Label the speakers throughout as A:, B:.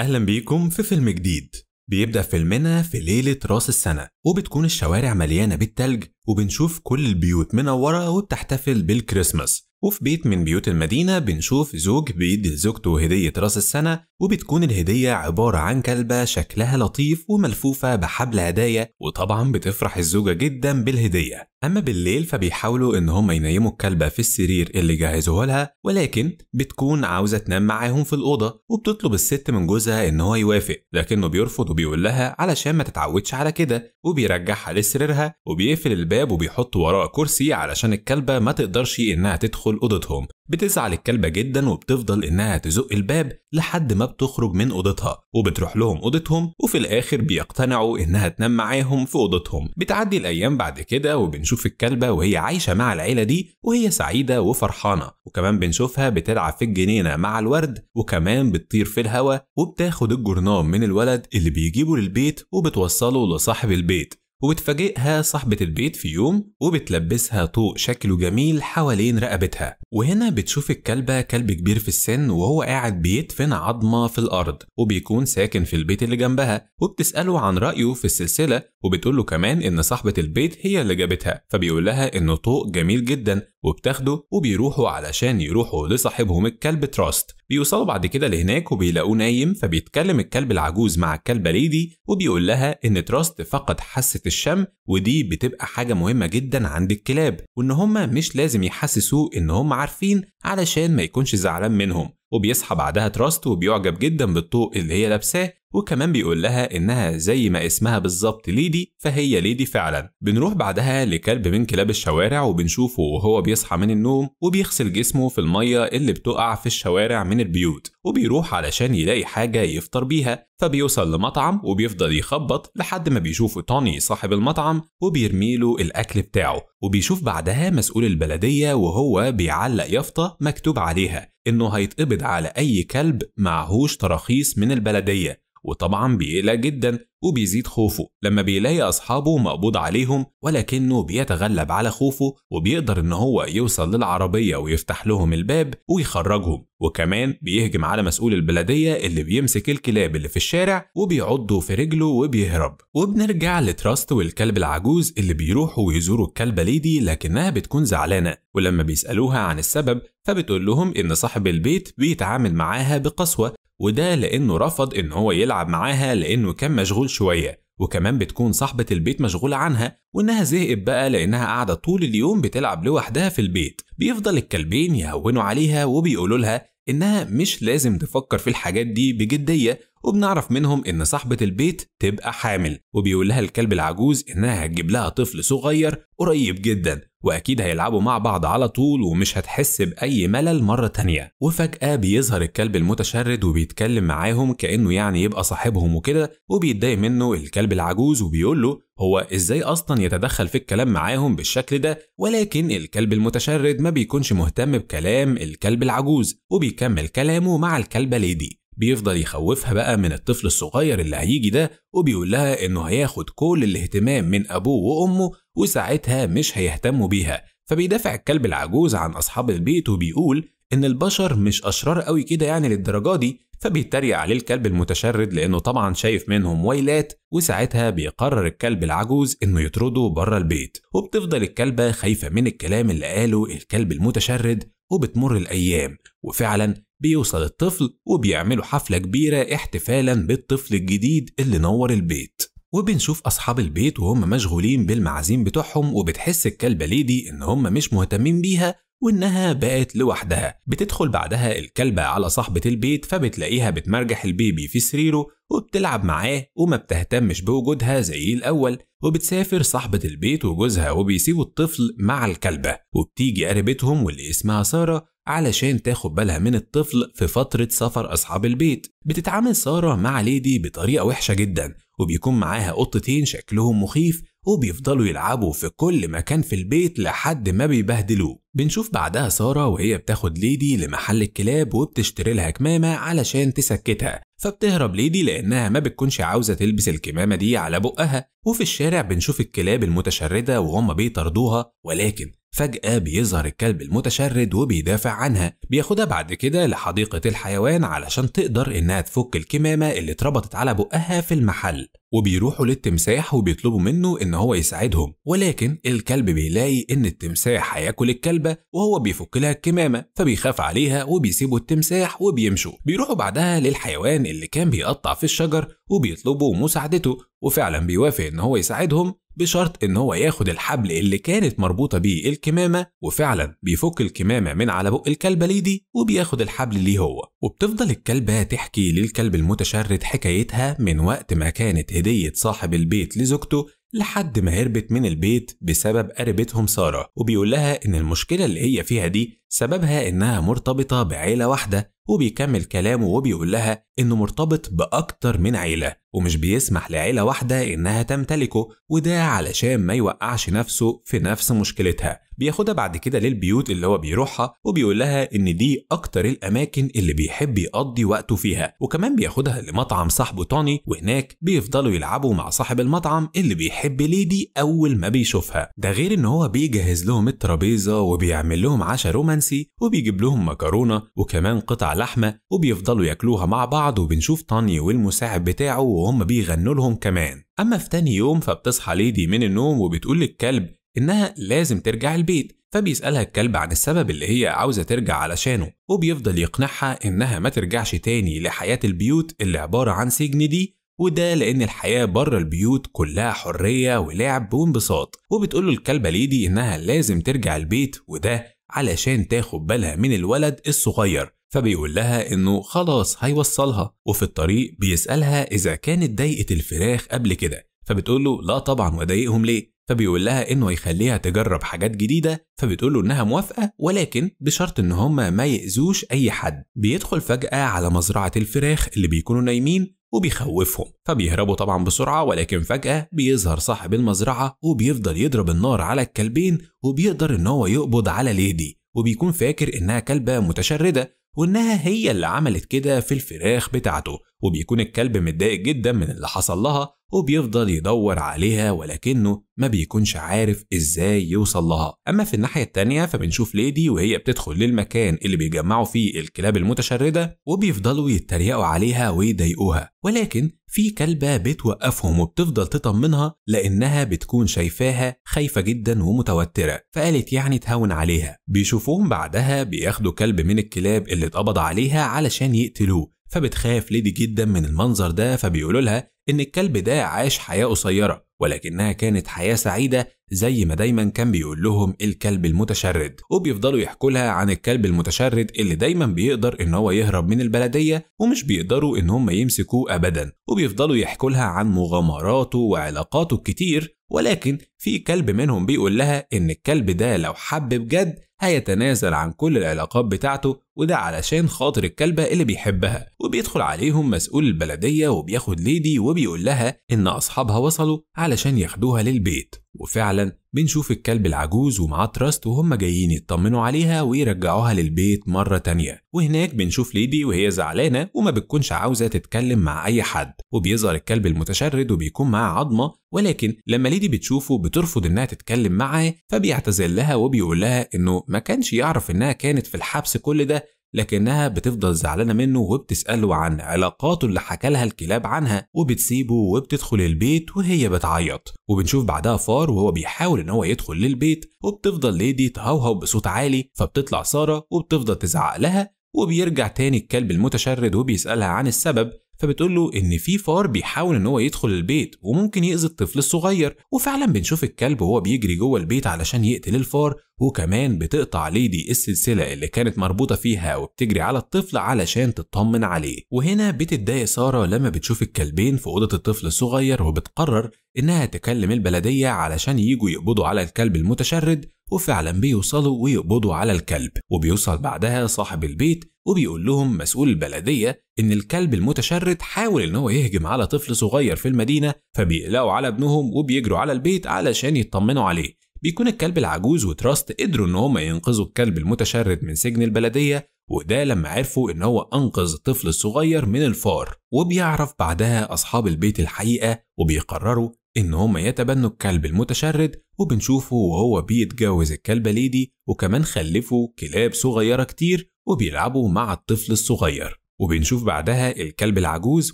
A: أهلا بيكم في فيلم جديد بيبدأ فيلمنا في ليلة راس السنة وبتكون الشوارع مليانة بالتلج وبنشوف كل البيوت منورة وبتحتفل بالكريسماس وفي بيت من بيوت المدينة بنشوف زوج بيدي لزوجته هدية راس السنة وبتكون الهدية عبارة عن كلبة شكلها لطيف وملفوفة بحبل هدايا وطبعا بتفرح الزوجة جدا بالهدية أما بالليل فبيحاولوا إن هم ينيموا الكلبة في السرير اللي جهزوه لها ولكن بتكون عاوزة تنام معاهم في الأوضة وبتطلب الست من جوزها إن هو يوافق لكنه بيرفض وبيقول لها علشان ما تتعودش على كده وبيرجعها لسريرها وبيقفل الباب وبيحط وراه كرسي علشان الكلبة ما تقدرش إنها تدخل أوضتهم بتزعل الكلبة جدا وبتفضل إنها تزق الباب لحد ما بتخرج من أوضتها وبتروح لهم أوضتهم وفي الآخر بيقتنعوا إنها تنام معاهم في أوضتهم بتعدي الأيام بعد كده وبنشوف الكلبة وهي عايشة مع العيلة دي وهي سعيدة وفرحانة وكمان بنشوفها بتلعب في الجنينة مع الورد وكمان بتطير في الهواء وبتاخد الجرنان من الولد اللي بيجيبه للبيت وبتوصله لصاحب البيت وبتفاجئها صاحبة البيت في يوم وبتلبسها طوق شكله جميل حوالين رقبتها وهنا بتشوف الكلبة كلب كبير في السن وهو قاعد بيدفن عظمة في الأرض وبيكون ساكن في البيت اللي جنبها وبتسأله عن رأيه في السلسلة وبتقول له كمان إن صاحبة البيت هي اللي جابتها فبيقول لها إنه طوق جميل جدا وبتاخده وبيروحوا علشان يروحوا لصاحبهم الكلب تراست بيوصلوا بعد كده لهناك وبيلاقوه نايم فبيتكلم الكلب العجوز مع الكلبة ليدي وبيقول لها إن تراست فقد حاسة الشم ودي بتبقى حاجة مهمة جدا عند الكلاب وإن هما مش لازم يحسسوه إن هما عارفين علشان ما يكونش زعلان منهم وبيصحى بعدها تراست وبيعجب جدا بالطوق اللي هي لابساه وكمان بيقول لها إنها زي ما اسمها بالظبط ليدي فهي ليدي فعلا بنروح بعدها لكلب من كلاب الشوارع وبنشوفه وهو بيصحى من النوم وبيغسل جسمه في المية اللي بتقع في الشوارع من البيوت وبيروح علشان يلاقي حاجة يفطر بيها فبيوصل لمطعم وبيفضل يخبط لحد ما بيشوفه توني صاحب المطعم وبيرميله الأكل بتاعه وبيشوف بعدها مسؤول البلدية وهو بيعلق يافطة مكتوب عليها إنه هيتقبض على أي كلب معهوش تراخيص من البلدية وطبعا بيقلق جدا وبيزيد خوفه لما بيلاقي أصحابه مقبوض عليهم ولكنه بيتغلب على خوفه وبيقدر إن هو يوصل للعربية ويفتح لهم الباب ويخرجهم وكمان بيهجم على مسؤول البلدية اللي بيمسك الكلاب اللي في الشارع وبيعضه في رجله وبيهرب وبنرجع لتراست والكلب العجوز اللي بيروحوا ويزوروا الكلبة ليدي لكنها بتكون زعلانة ولما بيسألوها عن السبب فبتقول لهم إن صاحب البيت بيتعامل معاها بقسوة وده لأنه رفض إن هو يلعب معاها لأنه كان مشغول شوية وكمان بتكون صاحبة البيت مشغولة عنها وإنها زهقت بقى لأنها قاعدة طول اليوم بتلعب لوحدها في البيت بيفضل الكلبين يهونوا عليها وبيقولوا لها إنها مش لازم تفكر في الحاجات دي بجدية وبنعرف منهم إن صاحبة البيت تبقى حامل وبيقول لها الكلب العجوز إنها هتجيب لها طفل صغير قريب جدا واكيد هيلعبوا مع بعض على طول ومش هتحس باي ملل مره تانية وفجاه بيظهر الكلب المتشرد وبيتكلم معاهم كانه يعني يبقى صاحبهم وكده وبيتضايق منه الكلب العجوز وبيقول له هو ازاي اصلا يتدخل في الكلام معاهم بالشكل ده ولكن الكلب المتشرد ما بيكونش مهتم بكلام الكلب العجوز وبيكمل كلامه مع الكلبه ليدي بيفضل يخوفها بقى من الطفل الصغير اللي هيجي ده وبيقول لها إنه هياخد كل الاهتمام من أبوه وأمه وساعتها مش هيهتموا بيها فبيدافع الكلب العجوز عن أصحاب البيت وبيقول إن البشر مش أشرار قوي كده يعني للدرجة دي فبيتريق عليه الكلب المتشرد لأنه طبعا شايف منهم ويلات وساعتها بيقرر الكلب العجوز إنه يطرده بره البيت وبتفضل الكلبة خايفة من الكلام اللي قاله الكلب المتشرد وبتمر الأيام وفعلا بيوصل الطفل وبيعملوا حفلة كبيرة احتفالا بالطفل الجديد اللي نور البيت وبنشوف أصحاب البيت وهم مشغولين بالمعازيم بتوعهم وبتحس الكلبة ليدي إن هم مش مهتمين بيها وإنها بقت لوحدها بتدخل بعدها الكلبة على صاحبة البيت فبتلاقيها بتمرجح البيبي في سريره وبتلعب معاه وما بتهتمش بوجودها زي الأول وبتسافر صاحبة البيت وجوزها وبيسيبوا الطفل مع الكلبة وبتيجي قريبتهم واللي اسمها سارة علشان تاخد بالها من الطفل في فترة سفر أصحاب البيت بتتعامل سارة مع ليدي بطريقة وحشة جدا وبيكون معاها قطتين شكلهم مخيف وبيفضلوا يلعبوا في كل مكان في البيت لحد ما بيبهدلوه بنشوف بعدها سارة وهي بتاخد ليدي لمحل الكلاب وبتشتري لها كمامة علشان تسكتها فبتهرب ليدي لأنها ما بتكونش عاوزة تلبس الكمامة دي على بقها وفي الشارع بنشوف الكلاب المتشردة وهم بيطردوها ولكن فجأة بيظهر الكلب المتشرد وبيدافع عنها بياخدها بعد كده لحديقة الحيوان علشان تقدر إنها تفك الكمامة اللي اتربطت على بقها في المحل وبيروحوا للتمساح وبيطلبوا منه إن هو يساعدهم ولكن الكلب بيلاقي إن التمساح هياكل الكلبة وهو بيفك لها الكمامة فبيخاف عليها وبيسيبوا التمساح وبيمشوا بيروحوا بعدها للحيوان اللي كان بيقطع في الشجر وبيطلبوا مساعدته وفعلا بيوافق إن هو يساعدهم بشرط ان هو ياخد الحبل اللي كانت مربوطه بيه الكمامه وفعلا بيفك الكمامه من على بق الكلبه ليه دي وبياخد الحبل ليه هو وبتفضل الكلبه تحكي للكلب المتشرد حكايتها من وقت ما كانت هديه صاحب البيت لزوجته لحد ما هربت من البيت بسبب قريبتهم ساره وبيقول لها ان المشكله اللي هي فيها دي سببها انها مرتبطه بعيله واحده وبيكمل كلامه وبيقول لها انه مرتبط باكتر من عيله ومش بيسمح لعيلة واحدة إنها تمتلكه وده علشان ما يوقعش نفسه في نفس مشكلتها بياخدها بعد كده للبيوت اللي هو بيروحها وبيقول لها إن دي أكتر الأماكن اللي بيحب يقضي وقته فيها وكمان بياخدها لمطعم صاحبه توني وهناك بيفضلوا يلعبوا مع صاحب المطعم اللي بيحب ليدي أول ما بيشوفها ده غير إن هو بيجهز لهم الترابيزة وبيعمل لهم عشاء رومانسي وبيجيب لهم مكرونة وكمان قطع لحمة وبيفضلوا ياكلوها مع بعض وبنشوف توني والمساعد بتاعه وهم بيغنوا لهم كمان أما في تاني يوم فبتصحى ليدي من النوم وبتقول للكلب إنها لازم ترجع البيت فبيسألها الكلب عن السبب اللي هي عاوزة ترجع علشانه وبيفضل يقنعها إنها ما ترجعش تاني لحياة البيوت اللي عبارة عن سجن دي وده لأن الحياة بره البيوت كلها حرية ولعب وانبساط وبتقول له الكلبة ليدي إنها لازم ترجع البيت وده علشان تاخد بالها من الولد الصغير فبيقول لها انه خلاص هيوصلها وفي الطريق بيسالها اذا كانت ضايقت الفراخ قبل كده فبتقول له لا طبعا وضايقهم ليه فبيقول لها انه هيخليها تجرب حاجات جديده فبتقول له انها موافقه ولكن بشرط ان هما ما ياذوش اي حد بيدخل فجاه على مزرعه الفراخ اللي بيكونوا نايمين وبيخوفهم فبيهربوا طبعا بسرعة ولكن فجأة بيظهر صاحب المزرعة وبيفضل يضرب النار على الكلبين وبيقدر ان هو يقبض على ليدي وبيكون فاكر انها كلبة متشردة وإنها هي اللي عملت كده في الفراخ بتاعته وبيكون الكلب متضايق جدا من اللي حصل لها وبيفضل يدور عليها ولكنه ما بيكونش عارف ازاي يوصل لها اما في الناحيه التانيه فبنشوف ليدي وهي بتدخل للمكان اللي بيجمعوا فيه الكلاب المتشرده وبيفضلوا يتريقوا عليها ويضايقوها ولكن في كلبه بتوقفهم وبتفضل تطمنها لانها بتكون شايفاها خايفه جدا ومتوتره فقالت يعني تهون عليها بيشوفوهم بعدها بياخدوا كلب من الكلاب اللي اتقبض عليها علشان يقتلوه فبتخاف ليدي جدا من المنظر ده فبيقولوا لها إن الكلب ده عاش حياة قصيرة ولكنها كانت حياة سعيدة زي ما دايما كان بيقول لهم الكلب المتشرد وبيفضلوا يحكوا لها عن الكلب المتشرد اللي دايما بيقدر ان هو يهرب من البلدية ومش بيقدروا ان هم يمسكوه ابدا وبيفضلوا يحكوا لها عن مغامراته وعلاقاته الكتير ولكن في كلب منهم بيقول لها ان الكلب ده لو حب بجد هيتنازل عن كل العلاقات بتاعته وده علشان خاطر الكلبة اللي بيحبها وبيدخل عليهم مسؤول البلدية وبياخد ليدي وبيقول لها إن أصحابها وصلوا علشان ياخدوها للبيت وفعلا بنشوف الكلب العجوز ومعاه تراست وهم جايين يطمنوا عليها ويرجعوها للبيت مرة تانية وهناك بنشوف ليدي وهي زعلانة وما بتكونش عاوزة تتكلم مع أي حد وبيظهر الكلب المتشرد وبيكون معاه عظمة ولكن لما ليدي بتشوفه بترفض إنها تتكلم معاه فبيعتذر لها وبيقول لها إنه ما كانش يعرف إنها كانت في الحبس كل ده لكنها بتفضل زعلانه منه وبتساله عن علاقاته اللي حكى لها الكلاب عنها وبتسيبه وبتدخل البيت وهي بتعيط وبنشوف بعدها فار وهو بيحاول ان هو يدخل للبيت وبتفضل ليدي تهوهو بصوت عالي فبتطلع ساره وبتفضل تزعق لها وبيرجع تاني الكلب المتشرد وبيسألها عن السبب فبتقول له ان في فار بيحاول ان هو يدخل البيت وممكن يأذي الطفل الصغير وفعلا بنشوف الكلب وهو بيجري جوه البيت علشان يقتل الفار وكمان بتقطع ليدي السلسله اللي كانت مربوطه فيها وبتجري على الطفل علشان تطمن عليه وهنا بتتضايق ساره لما بتشوف الكلبين في اوضه الطفل الصغير وبتقرر انها تكلم البلديه علشان يجوا يقبضوا على الكلب المتشرد وفعلا بيوصلوا ويقبضوا على الكلب وبيوصل بعدها صاحب البيت وبيقول لهم مسؤول البلدية إن الكلب المتشرد حاول إن هو يهجم على طفل صغير في المدينة فبيقلقوا على ابنهم وبيجروا على البيت علشان يطمنوا عليه بيكون الكلب العجوز وتراست قدروا إن هم ينقذوا الكلب المتشرد من سجن البلدية وده لما عرفوا إن هو أنقذ الطفل الصغير من الفار وبيعرف بعدها أصحاب البيت الحقيقة وبيقرروا إن هما يتبنوا الكلب المتشرد وبنشوفه وهو بيتجوز الكلبة ليدي وكمان خلفوا كلاب صغيرة كتير وبيلعبوا مع الطفل الصغير وبنشوف بعدها الكلب العجوز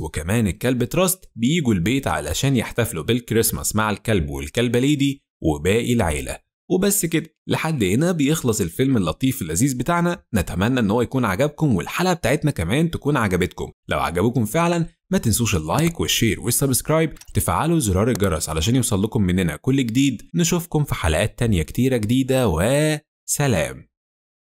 A: وكمان الكلب تراست بيجوا البيت علشان يحتفلوا بالكريسماس مع الكلب والكلبة ليدي وباقي العيلة وبس كده لحد هنا بيخلص الفيلم اللطيف اللذيذ بتاعنا نتمنى ان هو يكون عجبكم والحلقه بتاعتنا كمان تكون عجبتكم لو عجبكم فعلا ما تنسوش اللايك والشير والسبسكرايب تفعلوا زرار الجرس علشان يوصل لكم مننا كل جديد نشوفكم في حلقات تانية كتيرة جديدة وسلام